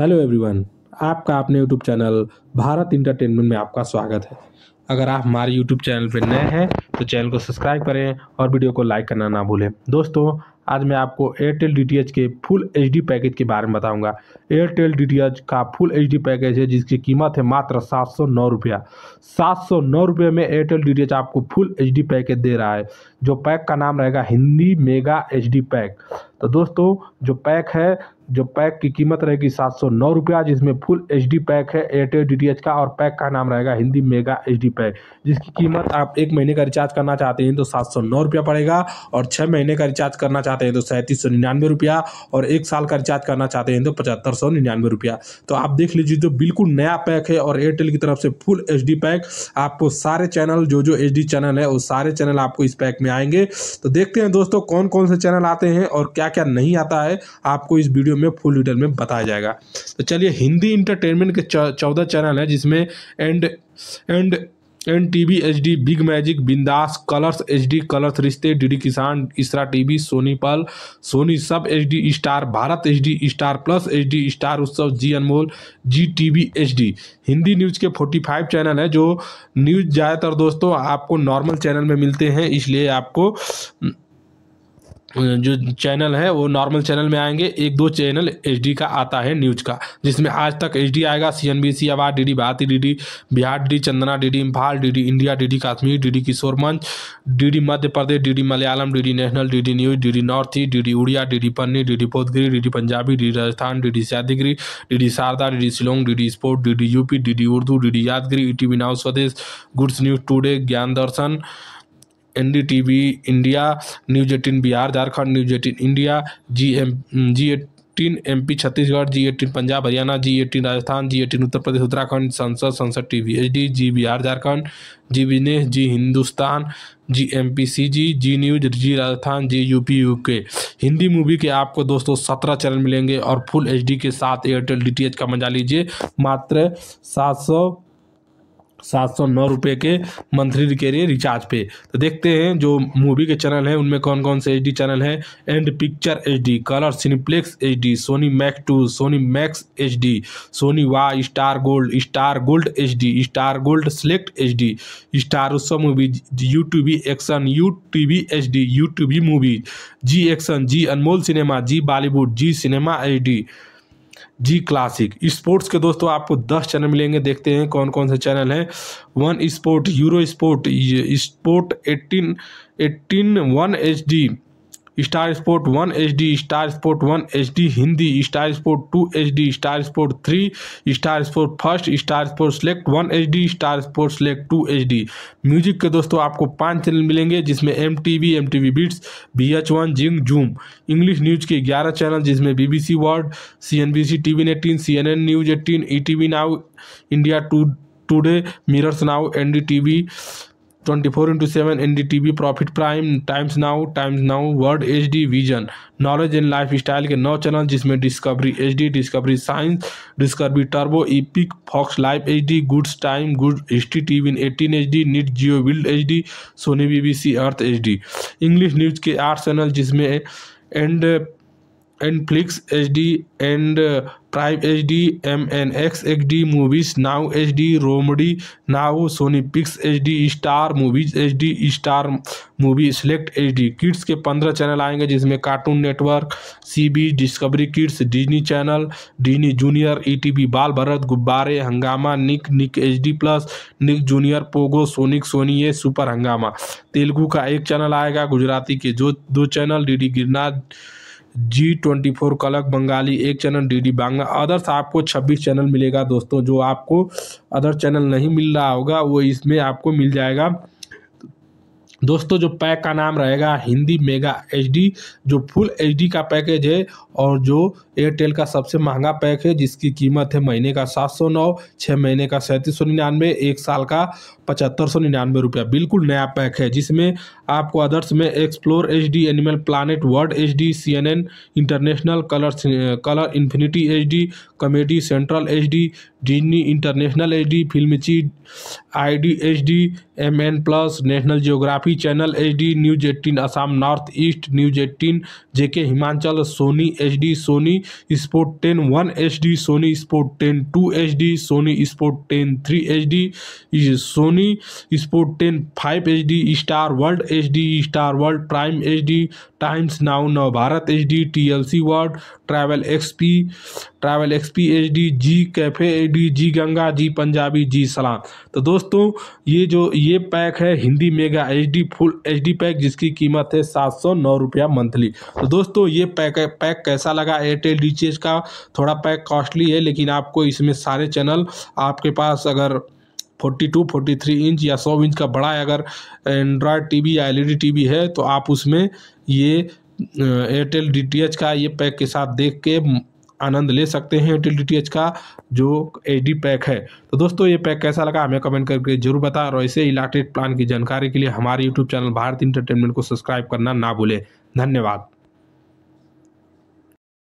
hello everyone आपका अपने YouTube channel Bharat entertainment में आपका स्वागत है अगर आप हमारे यूट्यूब चैनल पर नए हैं तो चैनल को सब्सक्राइब करें और वीडियो को लाइक करना ना भूलें दोस्तों आज मैं आपको एयरटेल डी के फुल एच पैकेज के बारे में बताऊंगा एयरटेल डी का फुल एच पैकेज है जिसकी कीमत है मात्र सात सौ नौ रुपया सात सौ नौ रुपये में एयरटेल डी आपको फुल एच पैकेज दे रहा है जो पैक का नाम रहेगा हिंदी मेगा एच पैक तो दोस्तों जो पैक है जो पैक की कीमत रहेगी सात सौ नौ रुपया जिसमें फुल एच पैक है एयरटेल डी का और पैक का नाम रहेगा हिंदी मेगा एच पैक जिसकी कीमत आप एक महीने का रिचार्ज करना चाहते हैं तो सात सौ नौ रुपया पड़ेगा और छः महीने का रिचार्ज करना चाहते हैं तो सैंतीस सौ निन्यानवे रुपया और एक साल का रिचार्ज करना चाहते हैं तो पचहत्तर सौ निन्यानवे रुपया तो आप देख लीजिए जो बिल्कुल नया पैक है और एयरटेल की तरफ से फुल एच पैक आपको सारे चैनल जो जो एच चैनल है वो सारे चैनल आपको इस पैक में आएंगे तो देखते हैं दोस्तों कौन कौन से चैनल आते हैं और क्या क्या नहीं आता है आपको इस वीडियो में फुल डिटेल में बताया जाएगा तो चलिए हिंदी इंटरटेनमेंट के चौदह चैनल हैं जिसमें and and N T V H D Big Magic Bindass Colors H D Colors Rishtey D D Kisan इसरा T V Sony Pal Sony SAB H D Star Bharat H D Star Plus H D Star Utsav Zee Anmol Zee T V H D Hindi news के forty five channel हैं जो news ज़्यादातर दोस्तों आपको normal channel में मिलते हैं इसलिए आपको जो चैनल है वो नॉर्मल चैनल में आएंगे एक दो चैनल एचडी का आता है न्यूज का जिसमें आज तक एचडी आएगा सी N B C Aawaz D D Bharati D D Bihar D Chandana D D Imphal D D India D D Kashmir D D Kishore Manch D D Madhya Pradesh D D Malayalam D D national D D news D D north east D D Odia D D पन्नी D D Podhigai D D Punjabi D D Rajasthan D D Sahyadri D D Sharda D D Shillong D D sport D D U P D D Urdu D D Yadagiri E T V now Swadesh goods news today Gyan Darshan N D T V India news eighteen Bihar Jharkhand news eighteen India Zee M G eighteen M P Chhattisgarh Zee eighteen Punjab Haryana Zee eighteen Rajasthan Zee eighteen Uttar Pradesh Uttarakhand Sansad Sansad T V H D Zee Bihar Jharkhand Zee business Zee Hindustan Zee M P C Zee Zee news जी Rajasthan Zee U P U K Hindi movie के आपको दोस्तों सत्रह channel मिलेंगे और full H D के साथ Airtel D T H का मजा लीजिए मात्र सात सौ सात सौ नौ रुपये के मंथली के लिए रिचार्ज पे तो देखते हैं जो मूवी के चैनल हैं उनमें कौन कौन से एच चैनल हैं and picture H colour Cineplex H Sony Max two Sony Max H Sony Wah Star Gold Star Gold H Star Gold select H Star Utsav movie U T V action U T V H D U two V movie Zee action Zee Anmol cinema Zee Bollywood Zee cinema H Zee classic sports के दोस्तों आपको दस channel मिलेंगे देखते हैं कौन कौन से चैनल हैं one sport Euro sport sport eighteen eighteen one H D Star sport one H D Star sport one H D Hindi Star sport two H D Star sport three Star sport first Star sport select one H D Star sport select two H D music के दोस्तों आपको पाँच channel मिलेंगे जिसमें M T V M T V beats B H one Zing Zoom English news के ग्यारह channel जिसमें B B C world C N B C T V eighteen C N N news eighteen E T V now India to today mirrors now N D T V twenty four into seven N D T V profit prime times now times now world H D vision knowledge and lifestyle के नौ channel जिसमें Discovery H D Discovery science Discovery turbo epic Fox life H D goods time good history T V in eighteen H D Nat Geo wild H D Sony B B C earth H D English news के आठ channel जिसमें and H H D D and M N X H D movies now H D Romedy now Sony pix H D Star movies H D Star movie select H D kids के पंद्रह channel आएंगे जिसमें cartoon network C B discovery kids Disney channel Disney junior E T V Bal Bharat Gubbare Hungama Nick Nick H D plus Nick junior Pogo Sonic Sony Yay super Hungama Telugu का एक channel आएगा गुजराती के जो दो channel D D Girnar Zee twenty four Kalak Bengali एक channel D D Bangla others आपको छब्बीस channel मिलेगा दोस्तों जो आपको अदर चैनल नहीं मिल रहा होगा वो इसमें आपको मिल जाएगा दोस्तों जो पैक का नाम रहेगा हिंदी मेगा एच जो फुल एच का पैकेज है और जो एयरटेल का सबसे महंगा पैक है जिसकी कीमत है महीने का सात सौ नौ छः महीने का सैंतीस सौ निन्यानवे एक साल का पचहत्तर सौ निन्यानवे रुपया बिल्कुल नया पैक है जिसमें आपको अदर्स में explore H D animal planet world H D C N N international colour colour infinity H D comedy central H D Disney international H D film ची I D H D M N plus national geography channel H D news eighteen Assam north east news eighteen J K Himachal Sony H D Sony sport ten one H D Sony sport ten two H D Sony sport ten three H D Sony sport ten five H D Star world H D Star world prime H D times now Nav Bharat H D T L C world travel X P travel X P H D Zee cafe H D Zee Ganga Zee Punjabi Zee Salaam तो दोस्तों ये जो ये pack है Hindi mega H D full H D pack जिसकी कीमत है सात सौ नौ रुपया मंथली तो दोस्तों ये पैक पैक कैसा लगा एयरटेल डी का थोड़ा पैक कॉस्टली है लेकिन आपको इसमें सारे चैनल आपके पास अगर 42, 43 इंच या 100 इंच का बड़ा है अगर एंड्रॉयड टीवी या एलईडी टीवी e है तो आप उसमें ये एयरटेल डीटीएच का ये पैक के साथ देख के आनंद ले सकते हैं एयरटेल डीटीएच का जो एडी पैक है तो दोस्तों ये पैक कैसा लगा हमें कमेंट करके जरूर बता और ऐसे इलेक्ट्रिक प्लान की जानकारी के लिए हमारे यूट्यूब चैनल भारत इंटरटेनमेंट को सब्सक्राइब करना ना भूलें धन्यवाद